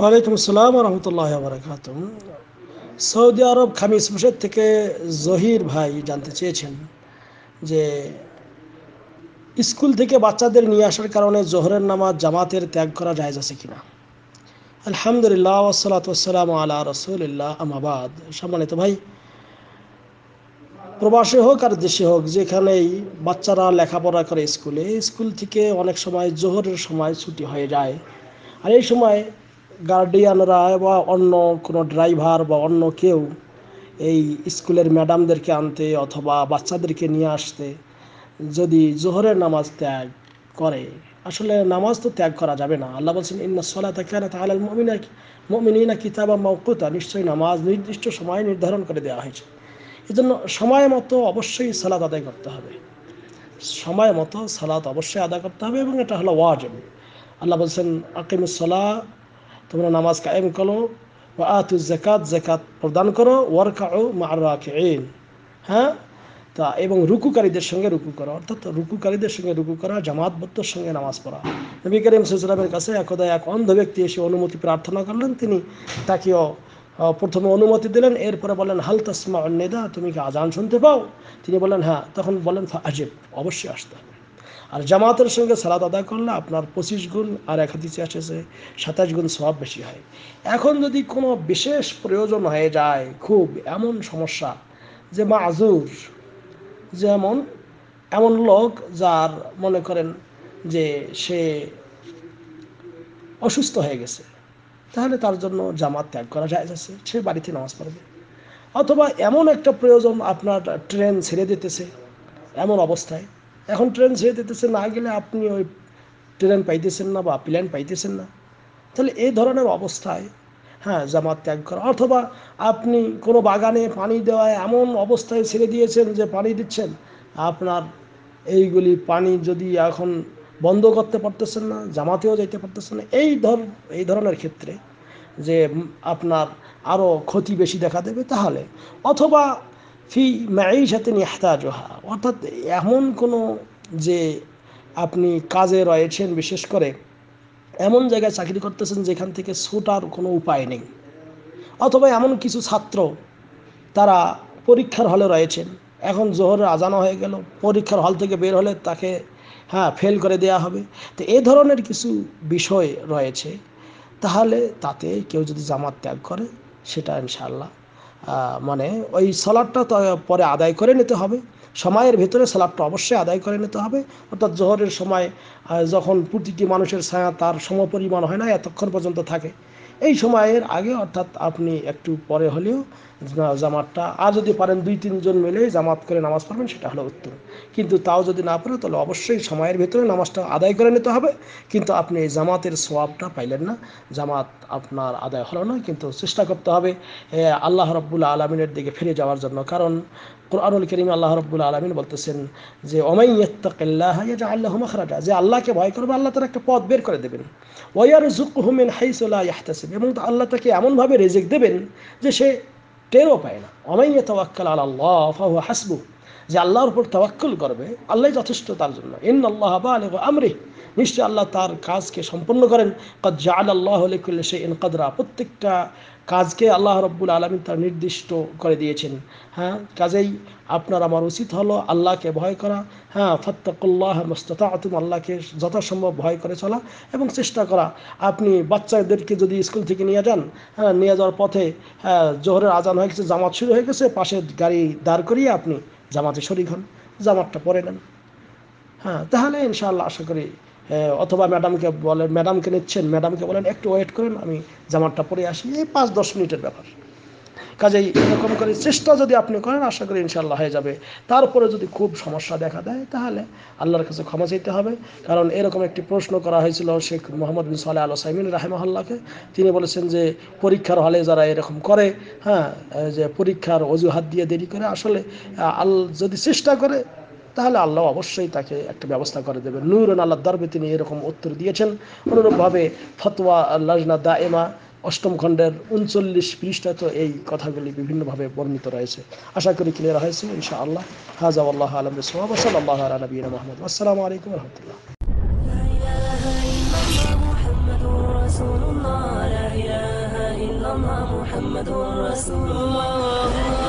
ওয়ালাইকুম আসসালাম রহমতুল্লাহ বারাকাত সৌদি আরব খামিস মুর্শেদ থেকে জহির ভাই জানতে চেয়েছেন যে স্কুল থেকে বাচ্চাদের নিয়ে আসার কারণে জোহরের নামাজ জামাতের ত্যাগ করা যায় আছে কিনা আলহামদুলিল্লাহ ওসালাতাম আল্লাহ রসুলিল্লাহ আমাবাদ সম্মানিত ভাই প্রবাসে হোক আর দেশে হোক যেখানেই বাচ্চারা লেখাপড়া করে স্কুলে স্কুল থেকে অনেক সময় জোহরের সময় ছুটি হয়ে যায় আর এই সময় গার্ডিয়ানরা বা অন্য কোনো ড্রাইভার বা অন্য কেউ এই স্কুলের ম্যাডামদেরকে আনতে অথবা বাচ্চাদেরকে নিয়ে আসতে যদি জোহরের নামাজ ত্যাগ করে আসলে নামাজ তো ত্যাগ করা যাবে না আল্লাহ বলছেন ইন্না সলা তাকানা তাহলে মমিনা মমিনা কিতাবা মৌকুতা নিশ্চয়ই নামাজ নির্দিষ্ট সময় নির্ধারণ করে দেওয়া হয়েছে এজন্য সময় মতো অবশ্যই সালাত আদায় করতে হবে সময় মতো সালাত অবশ্যই আদায় করতে হবে এবং এটা হলো ওয়াজেব আল্লাহ বলছেন আকিমুসলা তোমরা নামাজ কায়েম করো বা তুই জেকাত জেকাত প্রদান করো ওয়ার্কাউ মারাকিন হ্যাঁ তা এবং রুকুকারীদের সঙ্গে রুকু করা অর্থাৎ রুকুকারীদের সঙ্গে রুকু করা জামাতবদ্ধর সঙ্গে নামাজ পড়া নবী করিম সুসলামের কাছে একদা এক অন্ধ ব্যক্তি এসে অনুমতি প্রার্থনা করলেন তিনি তাকেও প্রথমে অনুমতি দিলেন এরপরে বলেন হাল তাসমা অন্যদা তুমি কি আজান শুনতে পাও তিনি বলেন হ্যাঁ তখন বলেন আজিব অবশ্যই আসতে হবে আর জামাতের সঙ্গে সালাদ আদায় করলে আপনার পঁচিশ গুণ আর এক হাতিসে আসেছে সাতাশ গুণ সব বেশি হয় এখন যদি কোনো বিশেষ প্রয়োজন হয়ে যায় খুব এমন সমস্যা যে মাজুর যেমন এমন লোক যার মনে করেন যে সে অসুস্থ হয়ে গেছে তাহলে তার জন্য জামাত ত্যাগ করা যায় আছে সে বাড়িতে নামাজ পড়বে অথবা এমন একটা প্রয়োজন আপনার ট্রেন ছেড়ে দিতেছে এমন অবস্থায় এখন ট্রেন ছেড়ে দিতেছে না গেলে আপনি ওই ট্রেন পাইতেছেন না বা প্লেন পাইতেছেন না তাহলে এই ধরনের অবস্থায় হ্যাঁ জামাত ত্যাগ করা অথবা আপনি কোনো বাগানে পানি দেওয়ায় এমন অবস্থায় ছেড়ে দিয়েছেন যে পানি দিচ্ছেন আপনার এইগুলি পানি যদি এখন বন্ধ করতে পারতেছেন না জামাতেও যাইতে পারতেছেন না এই ধর এই ধরনের ক্ষেত্রে যে আপনার আরও ক্ষতি বেশি দেখা দেবে তাহলে অথবা ফি মাইশাতেন ইহতাজহা অর্থাৎ এমন কোনো যে আপনি কাজে রয়েছেন বিশেষ করে এমন জায়গায় চাকরি করতেছেন যেখান থেকে ছোটার কোনো উপায় নেই অথবা এমন কিছু ছাত্র তারা পরীক্ষার হলে রয়েছেন এখন জোহরের আজানো হয়ে গেল পরীক্ষার হল থেকে বের হলে তাকে হ্যাঁ ফেল করে দেয়া হবে তো এ ধরনের কিছু বিষয় রয়েছে তাহলে তাতে কেউ যদি জামাত ত্যাগ করে সেটা ইনশাল্লাহ মানে ওই সলাটটা পরে আদায় করে নিতে হবে সময়ের ভেতরে সালাদটা অবশ্যই আদায় করে নিতে হবে অর্থাৎ জোহরের সময় যখন প্রতিটি মানুষের ছায়া তার সমপরিমাণ হয় না এতক্ষণ পর্যন্ত থাকে এই সময়ের আগে অর্থাৎ আপনি একটু পরে হলেও জামাতটা আর যদি পারেন দুই তিনজন মিলে জামাত করে নামাজ পড়বেন সেটা হলো উত্তম কিন্তু তাও যদি না পারে তাহলে অবশ্যই সময়ের ভিতরে নামাজটা আদায় করে নিতে হবে কিন্তু আপনি এই জামাতের সোয়াবটা পাইলেন না জামাত আপনার আদায় হলো না কিন্তু চেষ্টা করতে হবে আল্লাহ রব্বুল্লা আলমিনের দিকে ফিরে যাওয়ার জন্য কারণ কোরআনুল করিম আল্লাহ রব্বুল আলমিন বলতেছেন যে অমাই ইয়ত্তাকিল্লাহ আল্লাহ মখরাটা যে আল্লাহকে ভয় করবে আল্লাহ তার একটা পথ বের করে দেবেন ওয়ার জুক হুমেন হাইসুল্লাহ ইয়াহতাসিব করছেন এবং আল্লাহ তাকে এমন ভাবে রেজেক দেবেন যে সে টেরও পায় না অমাইয়া তাওয়াক্কাল আল্লাহ ফাহু হাসবু যে আল্লাহর উপর তাওয়াক্কুল করবে আল্লাহ যথেষ্ট তার জন্য ইন আল্লাহ আমরি নিশ্চয় আল্লাহ তার কাজকে সম্পন্ন করেন কদ জাল আল্লাহ সে ইন কদরা প্রত্যেকটা কাজকে আল্লাহ রব্বুল আলমী তার নির্দিষ্ট করে দিয়েছেন হ্যাঁ কাজেই আপনার আমার উচিত হলো আল্লাহকে ভয় করা হ্যাঁ ফত্তাকুল্লাহ মস্ততা আতুম আল্লাহকে যথাসম্ভব ভয় করে চলা এবং চেষ্টা করা আপনি বাচ্চাদেরকে যদি স্কুল থেকে নিয়ে যান হ্যাঁ নিয়ে যাওয়ার পথে হ্যাঁ জোহরের আজান হয়ে গেছে জামাত শুরু হয়ে গেছে পাশের গাড়ি দাঁড় করিয়ে আপনি জামাতে শরিক হন জামাতটা পরে নেন হ্যাঁ তাহলে ইনশাআল্লাহ আশা করি অথবা ম্যাডামকে বলেন ম্যাডামকে নিচ্ছেন ম্যাডামকে বলেন একটু ওয়েট করেন আমি জামাতটা পরে আসি এই পাঁচ দশ মিনিটের ব্যাপার কাজেই এরকম করে চেষ্টা যদি আপনি করেন আশা করি ইনশাল্লাহ হয়ে যাবে তারপরে যদি খুব সমস্যা দেখা দেয় তাহলে আল্লাহর কাছে ক্ষমা চাইতে হবে কারণ এরকম একটি প্রশ্ন করা হয়েছিল শেখ মোহাম্মদ বিন সালে আল সাইমিন রাহেমহল্লাকে তিনি বলেছেন যে পরীক্ষার হলে যারা এরকম করে হ্যাঁ যে পরীক্ষার অজুহাত দিয়ে দেরি করে আসলে আল যদি চেষ্টা করে তাহলে আল্লাহ অবশ্যই তাকে একটা ব্যবস্থা করে দেবেন নুরুন আল্লাহ দরবে তিনি এরকম উত্তর দিয়েছেন অনুরূপভাবে ফতোয়া লজনা দা এমা অষ্টম খণ্ডের উনচল্লিশ পৃষ্ঠা তো এই কথাগুলি বিভিন্নভাবে বর্ণিত রয়েছে আশা করি ক্লিয়ার হয়েছে ইনশা আল্লাহ হাজা আল্লাহ আলম সোহাব সাল্লাহ নবীন আসসালামু আলাইকুম রহমতুল্লাহ رسول الله